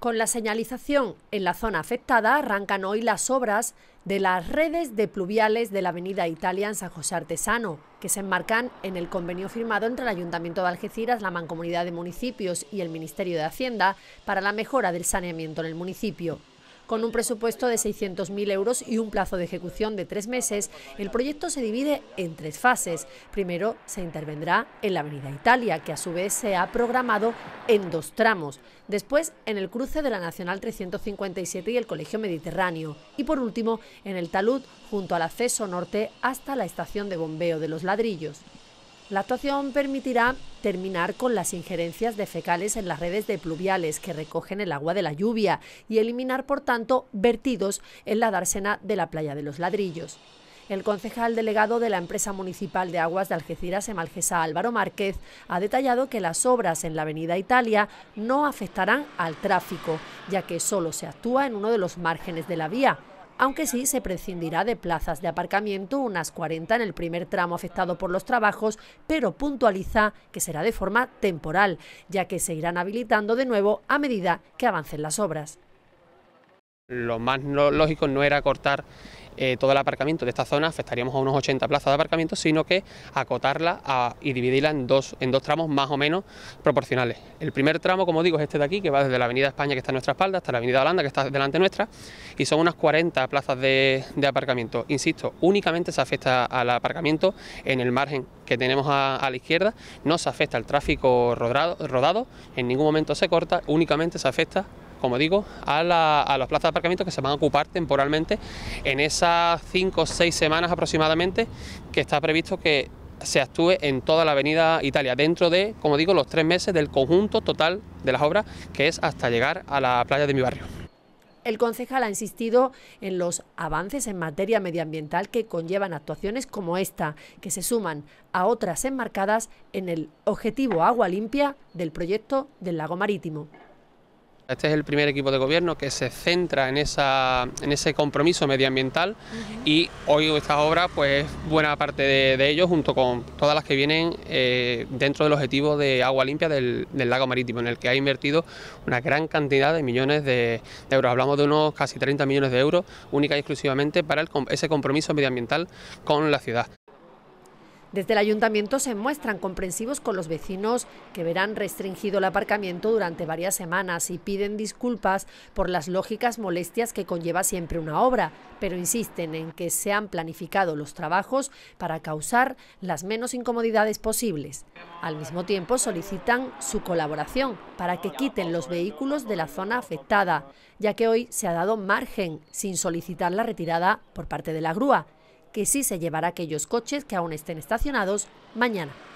Con la señalización en la zona afectada arrancan hoy las obras de las redes de pluviales de la avenida Italia en San José Artesano, que se enmarcan en el convenio firmado entre el Ayuntamiento de Algeciras, la Mancomunidad de Municipios y el Ministerio de Hacienda para la mejora del saneamiento en el municipio. Con un presupuesto de 600.000 euros y un plazo de ejecución de tres meses, el proyecto se divide en tres fases. Primero se intervendrá en la Avenida Italia, que a su vez se ha programado en dos tramos. Después, en el cruce de la Nacional 357 y el Colegio Mediterráneo. Y por último, en el talud, junto al acceso norte hasta la estación de bombeo de los ladrillos. La actuación permitirá terminar con las injerencias de fecales en las redes de pluviales que recogen el agua de la lluvia y eliminar, por tanto, vertidos en la dársena de la playa de los ladrillos. El concejal delegado de la empresa municipal de aguas de Algeciras, Emalgesa Álvaro Márquez, ha detallado que las obras en la avenida Italia no afectarán al tráfico, ya que solo se actúa en uno de los márgenes de la vía, aunque sí se prescindirá de plazas de aparcamiento, unas 40 en el primer tramo afectado por los trabajos, pero puntualiza que será de forma temporal, ya que se irán habilitando de nuevo a medida que avancen las obras. Lo más lógico no era cortar eh, todo el aparcamiento de esta zona, afectaríamos a unos 80 plazas de aparcamiento, sino que acotarla y dividirla en dos, en dos tramos más o menos proporcionales. El primer tramo, como digo, es este de aquí, que va desde la Avenida España, que está a nuestra espalda, hasta la Avenida Holanda, que está delante nuestra, y son unas 40 plazas de, aparcamiento. Insisto, únicamente se afecta al aparcamiento en el margen que tenemos a, la izquierda, no se afecta al tráfico rodado, en ningún momento se corta, únicamente se afecta como digo, a, los plazas de aparcamiento que se van a ocupar temporalmente en esas cinco o seis semanas aproximadamente que está previsto que se actúe en toda la avenida Italia, dentro de, como digo, los tres meses del conjunto total de las obras, que es hasta llegar a la playa de mi barrio. El concejal ha insistido en los avances en materia medioambiental que conllevan actuaciones como esta, que se suman a otras enmarcadas en el objetivo agua limpia del proyecto del lago marítimo. Este es el primer equipo de gobierno que se centra en, ese compromiso medioambiental y hoy estas obras, pues buena parte de, ellos, junto con todas las que vienen eh, dentro del objetivo de agua limpia del, lago marítimo, en el que ha invertido una gran cantidad de millones de, euros. Hablamos de unos casi 30 millones de euros, única y exclusivamente para ese compromiso medioambiental con la ciudad. Desde el ayuntamiento se muestran comprensivos con los vecinos que verán restringido el aparcamiento durante varias semanas y piden disculpas por las lógicas molestias que conlleva siempre una obra, pero insisten en que se han planificado los trabajos para causar las menos incomodidades posibles. Al mismo tiempo solicitan su colaboración para que quiten los vehículos de la zona afectada, ya que hoy se ha dado margen sin solicitar la retirada por parte de la grúa que sí se llevará aquellos coches que aún estén estacionados mañana.